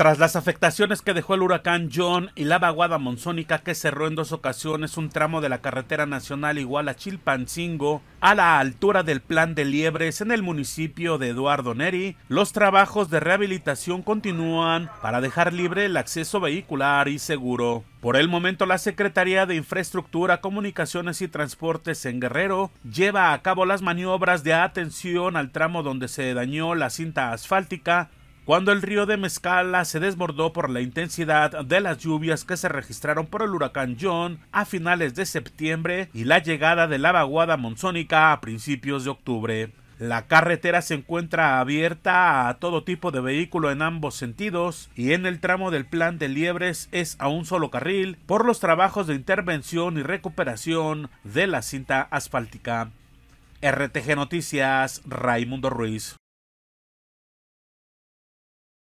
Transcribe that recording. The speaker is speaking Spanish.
Tras las afectaciones que dejó el huracán John y la vaguada monzónica que cerró en dos ocasiones un tramo de la carretera nacional igual a Chilpancingo, a la altura del plan de liebres en el municipio de Eduardo Neri, los trabajos de rehabilitación continúan para dejar libre el acceso vehicular y seguro. Por el momento, la Secretaría de Infraestructura, Comunicaciones y Transportes en Guerrero lleva a cabo las maniobras de atención al tramo donde se dañó la cinta asfáltica cuando el río de Mezcala se desbordó por la intensidad de las lluvias que se registraron por el huracán John a finales de septiembre y la llegada de la vaguada monzónica a principios de octubre. La carretera se encuentra abierta a todo tipo de vehículo en ambos sentidos y en el tramo del plan de Liebres es a un solo carril por los trabajos de intervención y recuperación de la cinta asfáltica. RTG Noticias, Raimundo Ruiz.